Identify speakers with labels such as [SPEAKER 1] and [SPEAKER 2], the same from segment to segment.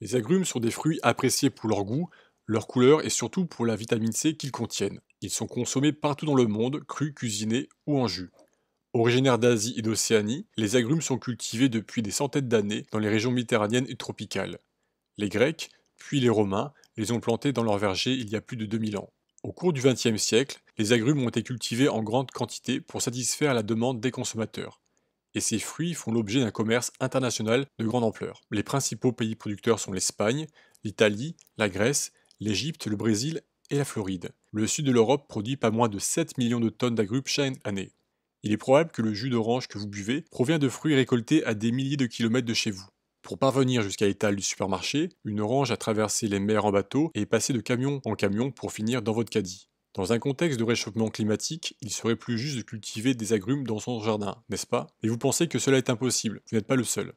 [SPEAKER 1] Les agrumes sont des fruits appréciés pour leur goût, leur couleur et surtout pour la vitamine C qu'ils contiennent. Ils sont consommés partout dans le monde, crus, cuisinés ou en jus. Originaires d'Asie et d'Océanie, les agrumes sont cultivés depuis des centaines d'années dans les régions méditerranéennes et tropicales. Les Grecs, puis les Romains, les ont plantés dans leurs vergers il y a plus de 2000 ans. Au cours du XXe siècle, les agrumes ont été cultivés en grande quantité pour satisfaire la demande des consommateurs et ces fruits font l'objet d'un commerce international de grande ampleur. Les principaux pays producteurs sont l'Espagne, l'Italie, la Grèce, l'Égypte, le Brésil et la Floride. Le sud de l'Europe produit pas moins de 7 millions de tonnes d'agrumes chaque année. Il est probable que le jus d'orange que vous buvez provient de fruits récoltés à des milliers de kilomètres de chez vous. Pour parvenir jusqu'à l'étal du supermarché, une orange a traversé les mers en bateau et est passée de camion en camion pour finir dans votre caddie. Dans un contexte de réchauffement climatique, il serait plus juste de cultiver des agrumes dans son jardin, n'est-ce pas Mais vous pensez que cela est impossible, vous n'êtes pas le seul.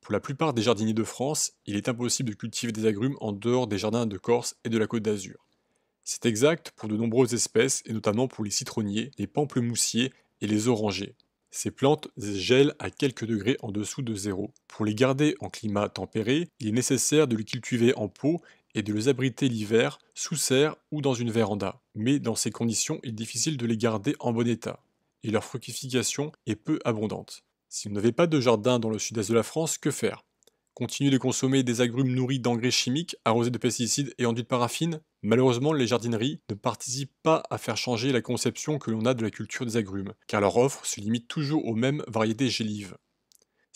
[SPEAKER 1] Pour la plupart des jardiniers de France, il est impossible de cultiver des agrumes en dehors des jardins de Corse et de la Côte d'Azur. C'est exact pour de nombreuses espèces et notamment pour les citronniers, les pamplemoussiers et les orangers. Ces plantes gèlent à quelques degrés en dessous de zéro. Pour les garder en climat tempéré, il est nécessaire de les cultiver en pot et de les abriter l'hiver sous serre ou dans une véranda. Mais dans ces conditions, il est difficile de les garder en bon état, et leur fructification est peu abondante. Si vous n'avez pas de jardin dans le sud-est de la France, que faire Continuer de consommer des agrumes nourris d'engrais chimiques, arrosés de pesticides et enduits de paraffine Malheureusement, les jardineries ne participent pas à faire changer la conception que l'on a de la culture des agrumes, car leur offre se limite toujours aux mêmes variétés gélives.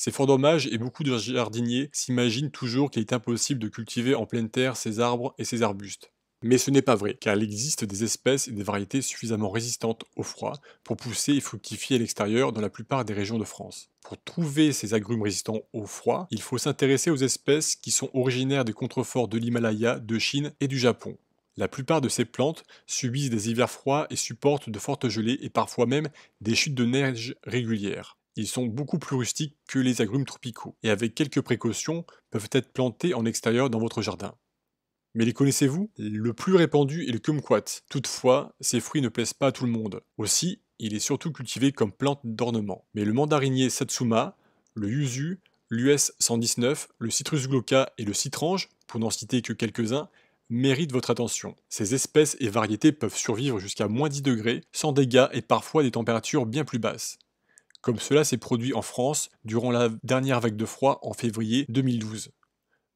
[SPEAKER 1] C'est fort dommage et beaucoup de jardiniers s'imaginent toujours qu'il est impossible de cultiver en pleine terre ces arbres et ces arbustes. Mais ce n'est pas vrai, car il existe des espèces et des variétés suffisamment résistantes au froid pour pousser et fructifier à l'extérieur dans la plupart des régions de France. Pour trouver ces agrumes résistants au froid, il faut s'intéresser aux espèces qui sont originaires des contreforts de l'Himalaya, de Chine et du Japon. La plupart de ces plantes subissent des hivers froids et supportent de fortes gelées et parfois même des chutes de neige régulières. Ils sont beaucoup plus rustiques que les agrumes tropicaux et avec quelques précautions peuvent être plantés en extérieur dans votre jardin. Mais les connaissez-vous Le plus répandu est le kumquat. Toutefois, ces fruits ne plaisent pas à tout le monde. Aussi, il est surtout cultivé comme plante d'ornement. Mais le mandarinier satsuma, le yuzu, l'US 119, le citrus gloca et le citrange, pour n'en citer que quelques-uns, méritent votre attention. Ces espèces et variétés peuvent survivre jusqu'à moins 10 degrés, sans dégâts et parfois des températures bien plus basses comme cela s'est produit en France durant la dernière vague de froid en février 2012.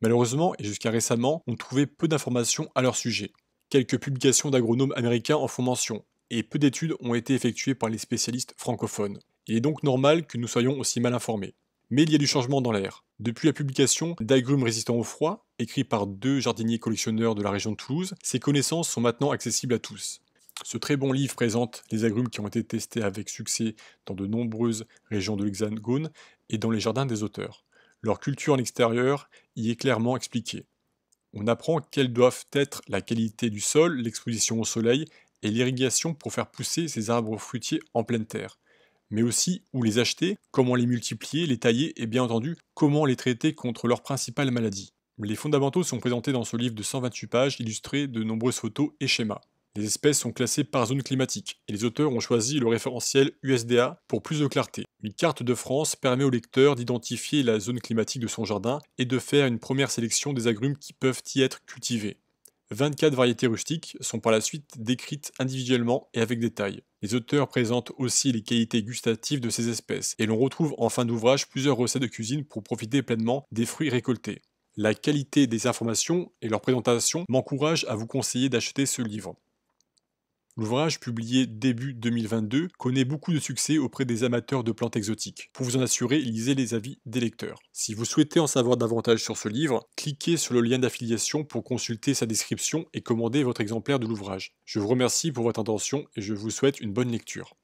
[SPEAKER 1] Malheureusement, et jusqu'à récemment, on trouvait peu d'informations à leur sujet. Quelques publications d'agronomes américains en font mention, et peu d'études ont été effectuées par les spécialistes francophones. Il est donc normal que nous soyons aussi mal informés. Mais il y a du changement dans l'air. Depuis la publication d'Agrumes résistants au froid, écrit par deux jardiniers collectionneurs de la région de Toulouse, ces connaissances sont maintenant accessibles à tous. Ce très bon livre présente les agrumes qui ont été testés avec succès dans de nombreuses régions de l'Hexagone et dans les jardins des auteurs. Leur culture en extérieur y est clairement expliquée. On apprend quelles doivent être la qualité du sol, l'exposition au soleil et l'irrigation pour faire pousser ces arbres fruitiers en pleine terre. Mais aussi où les acheter, comment les multiplier, les tailler et bien entendu comment les traiter contre leurs principales maladies. Les fondamentaux sont présentés dans ce livre de 128 pages illustré de nombreuses photos et schémas. Les espèces sont classées par zone climatique et les auteurs ont choisi le référentiel USDA pour plus de clarté. Une carte de France permet au lecteur d'identifier la zone climatique de son jardin et de faire une première sélection des agrumes qui peuvent y être cultivés. 24 variétés rustiques sont par la suite décrites individuellement et avec détail. Les auteurs présentent aussi les qualités gustatives de ces espèces, et l'on retrouve en fin d'ouvrage plusieurs recettes de cuisine pour profiter pleinement des fruits récoltés. La qualité des informations et leur présentation m'encourage à vous conseiller d'acheter ce livre. L'ouvrage, publié début 2022, connaît beaucoup de succès auprès des amateurs de plantes exotiques. Pour vous en assurer, lisez les avis des lecteurs. Si vous souhaitez en savoir davantage sur ce livre, cliquez sur le lien d'affiliation pour consulter sa description et commander votre exemplaire de l'ouvrage. Je vous remercie pour votre attention et je vous souhaite une bonne lecture.